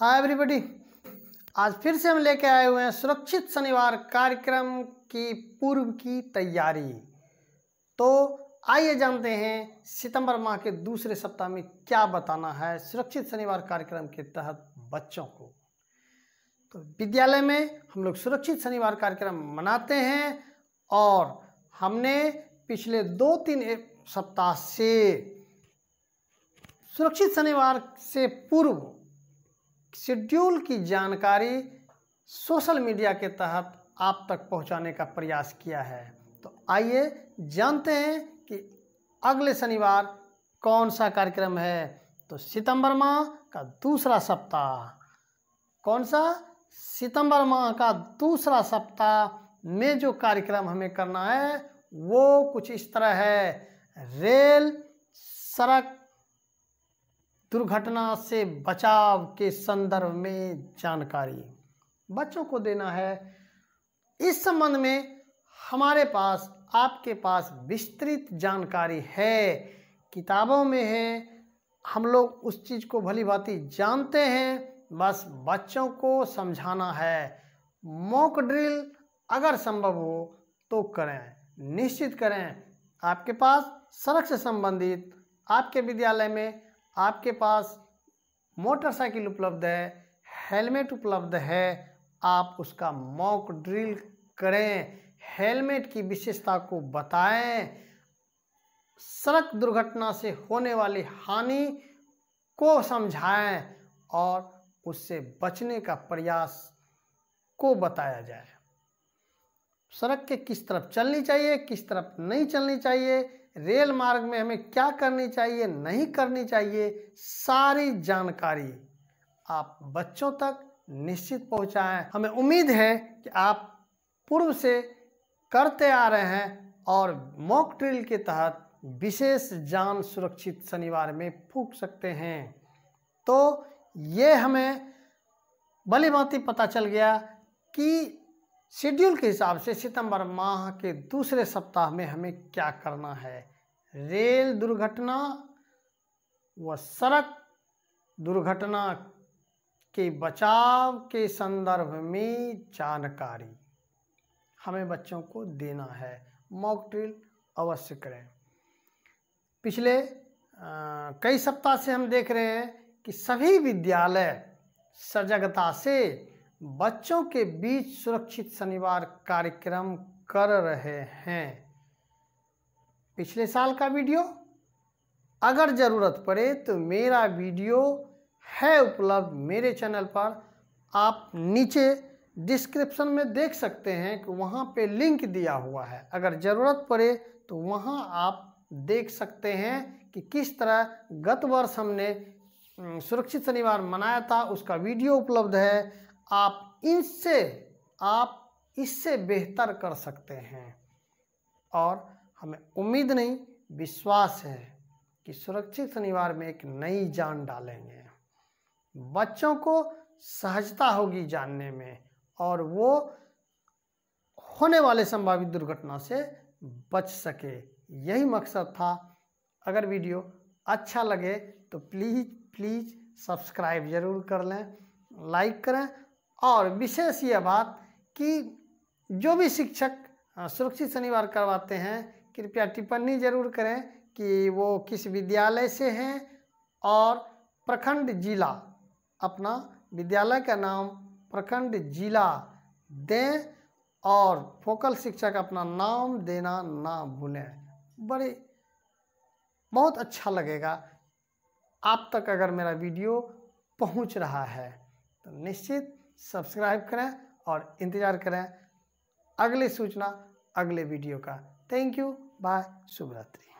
hi everybody आज फिर से हम लेके आए हुए हैं सुरक्षित शनिवार कार्यक्रम की पूर्व की तैयारी तो आइए जानते हैं सितंबर माह के दूसरे सप्ताह में क्या बताना है सुरक्षित शनिवार कार्यक्रम के तहत बच्चों को तो विद्यालय में हम लोग सुरक्षित शनिवार कार्यक्रम मनाते हैं और हमने पिछले दो तीन सप्ताह से सुरक्षित शनिवार से पूर्व शेड्यूल की जानकारी सोशल मीडिया के तहत आप तक पहुंचाने का प्रयास किया है तो आइए जानते हैं कि अगले शनिवार कौन सा कार्यक्रम है तो सितंबर माह का दूसरा सप्ताह कौन सा सितंबर माह का दूसरा सप्ताह में जो कार्यक्रम हमें करना है वो कुछ इस तरह है रेल सड़क दुर्घटना से बचाव के संदर्भ में जानकारी बच्चों को देना है इस संबंध में हमारे पास आपके पास विस्तृत जानकारी है किताबों में है हम लोग उस चीज़ को भली भांति जानते हैं बस बच्चों को समझाना है मॉक ड्रिल अगर संभव हो तो करें निश्चित करें आपके पास सड़क से संबंधित आपके विद्यालय में आपके पास मोटरसाइकिल उपलब्ध है हेलमेट उपलब्ध है आप उसका मॉक ड्रिल करें हेलमेट की विशेषता को बताएं सड़क दुर्घटना से होने वाली हानि को समझाएं और उससे बचने का प्रयास को बताया जाए सड़क के किस तरफ चलनी चाहिए किस तरफ नहीं चलनी चाहिए रेल मार्ग में हमें क्या करनी चाहिए नहीं करनी चाहिए सारी जानकारी आप बच्चों तक निश्चित पहुंचाएं हमें उम्मीद है कि आप पूर्व से करते आ रहे हैं और मॉक ड्रिल के तहत विशेष जान सुरक्षित शनिवार में फूक सकते हैं तो ये हमें भली भांति पता चल गया कि शेड्यूल के हिसाब से सितंबर माह के दूसरे सप्ताह में हमें क्या करना है रेल दुर्घटना व सड़क दुर्घटना के बचाव के संदर्भ में जानकारी हमें बच्चों को देना है मॉक ड्रिल अवश्य करें पिछले आ, कई सप्ताह से हम देख रहे हैं कि सभी विद्यालय सजगता से बच्चों के बीच सुरक्षित शनिवार कार्यक्रम कर रहे हैं पिछले साल का वीडियो अगर ज़रूरत पड़े तो मेरा वीडियो है उपलब्ध मेरे चैनल पर आप नीचे डिस्क्रिप्शन में देख सकते हैं कि वहाँ पे लिंक दिया हुआ है अगर ज़रूरत पड़े तो वहाँ आप देख सकते हैं कि किस तरह गत वर्ष हमने सुरक्षित शनिवार मनाया था उसका वीडियो उपलब्ध है आप इनसे आप इससे बेहतर कर सकते हैं और हमें उम्मीद नहीं विश्वास है कि सुरक्षित शनिवार में एक नई जान डालेंगे बच्चों को सहजता होगी जानने में और वो होने वाले संभावित दुर्घटना से बच सके यही मकसद था अगर वीडियो अच्छा लगे तो प्लीज़ प्लीज़ सब्सक्राइब ज़रूर कर लें लाइक करें और विशेष यह बात कि जो भी शिक्षक सुरक्षित शनिवार करवाते हैं कृपया टिप्पणी जरूर करें कि वो किस विद्यालय से हैं और प्रखंड जिला अपना विद्यालय का नाम प्रखंड जिला दें और फोकल शिक्षक अपना नाम देना ना भूलें बड़े बहुत अच्छा लगेगा आप तक अगर मेरा वीडियो पहुंच रहा है तो निश्चित सब्सक्राइब करें और इंतज़ार करें अगली सूचना अगले वीडियो का थैंक यू बाय शुभरात्रि